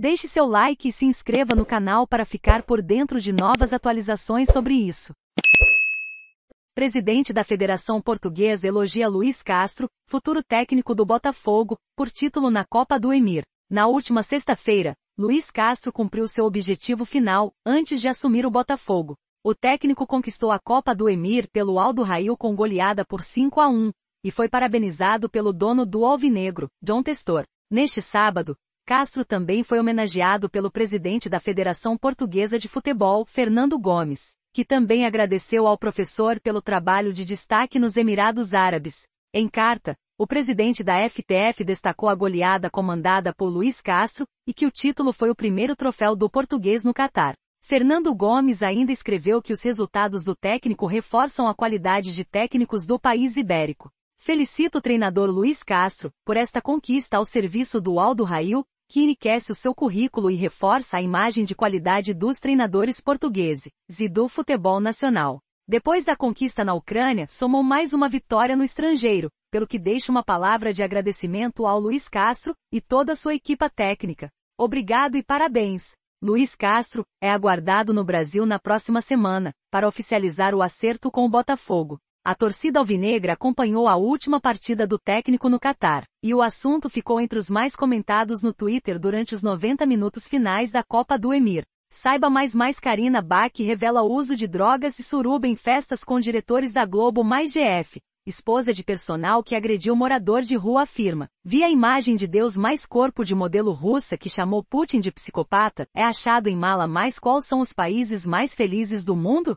Deixe seu like e se inscreva no canal para ficar por dentro de novas atualizações sobre isso. Presidente da Federação Portuguesa elogia Luiz Castro, futuro técnico do Botafogo, por título na Copa do Emir. Na última sexta-feira, Luiz Castro cumpriu seu objetivo final, antes de assumir o Botafogo. O técnico conquistou a Copa do Emir pelo Aldo Rail com goleada por 5 a 1, e foi parabenizado pelo dono do Alvinegro, John Testor. Neste sábado, Castro também foi homenageado pelo presidente da Federação Portuguesa de Futebol, Fernando Gomes, que também agradeceu ao professor pelo trabalho de destaque nos Emirados Árabes. Em carta, o presidente da FPF destacou a goleada comandada por Luiz Castro e que o título foi o primeiro troféu do português no Catar. Fernando Gomes ainda escreveu que os resultados do técnico reforçam a qualidade de técnicos do país ibérico. Felicito o treinador Luiz Castro por esta conquista ao serviço do Aldo Rail, que enriquece o seu currículo e reforça a imagem de qualidade dos treinadores portugueses e do futebol nacional. Depois da conquista na Ucrânia, somou mais uma vitória no estrangeiro, pelo que deixa uma palavra de agradecimento ao Luiz Castro e toda a sua equipa técnica. Obrigado e parabéns! Luiz Castro é aguardado no Brasil na próxima semana, para oficializar o acerto com o Botafogo. A torcida alvinegra acompanhou a última partida do técnico no Catar, e o assunto ficou entre os mais comentados no Twitter durante os 90 minutos finais da Copa do Emir. Saiba mais mais Karina Bach revela o uso de drogas e suruba em festas com diretores da Globo mais GF. Esposa de personal que agrediu morador de rua afirma. Vi a imagem de Deus mais corpo de modelo russa que chamou Putin de psicopata, é achado em mala mais qual são os países mais felizes do mundo?